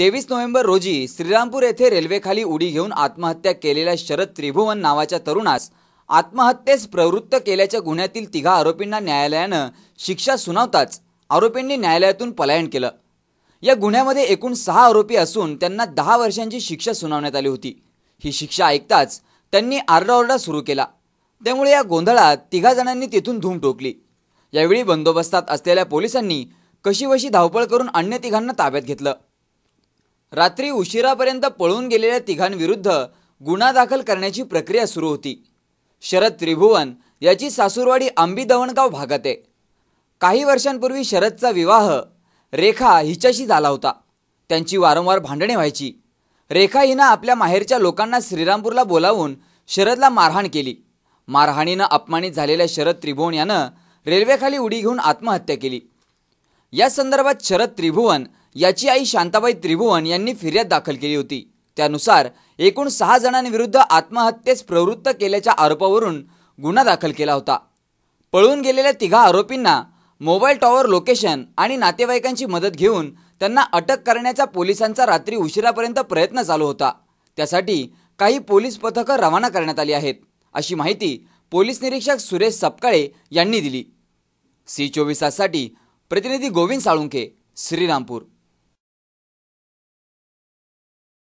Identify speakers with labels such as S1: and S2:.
S1: तेवीस नोव्हेंबर रोजी श्रीरामपूर येथे रेल्वेखाली उडी घेऊन आत्महत्या केलेल्या शरद त्रिभुवन नावाच्या तरुणास आत्महत्येस प्रवृत्त केल्याच्या गुन्ह्यातील तिघा आरोपींना न्यायालयानं शिक्षा सुनावताच आरोपींनी न्यायालयातून पलायन केलं या गुन्ह्यामध्ये एकूण सहा आरोपी असून त्यांना दहा वर्षांची शिक्षा सुनावण्यात आली होती ही शिक्षा ऐकताच त्यांनी आरडाओरडा सुरू केला त्यामुळे या गोंधळात तिघा जणांनी तिथून धूम टोकली यावेळी बंदोबस्तात असलेल्या पोलिसांनी कशीवशी धावपळ करून अन्य तिघांना ताब्यात घेतलं रात्री उशिरापर्यंत पळून गेलेल्या तिघांविरुद्ध गुन्हा दाखल करण्याची प्रक्रिया सुरू होती शरद त्रिभुवन याची सासूरवाडी आंबी दवणगाव भागात आहे काही वर्षांपूर्वी शरदचा विवाह रेखा हिच्याशी झाला होता त्यांची वारंवार भांडणे व्हायची रेखा हिनं आपल्या माहेरच्या लोकांना श्रीरामपूरला बोलावून शरदला मारहाण केली मारहाणीनं अपमानित झालेल्या शरद त्रिभुवन यानं रेल्वेखाली उडी घेऊन आत्महत्या केली या संदर्भात शरद त्रिभुवन याची आई शांताबाई त्रिभुवन यांनी फिर्याद दाखल केली होती त्यानुसार एकूण सहा जणांविरुद्ध आत्महत्येस प्रवृत्त केल्याच्या आरोपावरून गुन्हा दाखल केला होता पळून गेलेल्या तिघा आरोपींना मोबाईल टॉवर लोकेशन आणि नातेवाईकांची मदत घेऊन त्यांना अटक करण्याचा पोलिसांचा रात्री उशिरापर्यंत प्रयत्न चालू होता त्यासाठी काही पोलीस पथकं रवाना करण्यात आली आहेत अशी माहिती पोलीस निरीक्षक सुरेश सपकाळे यांनी दिली सी चोवीसासाठी प्रतिनिधी गोविंद साळुंके श्रीरामपूर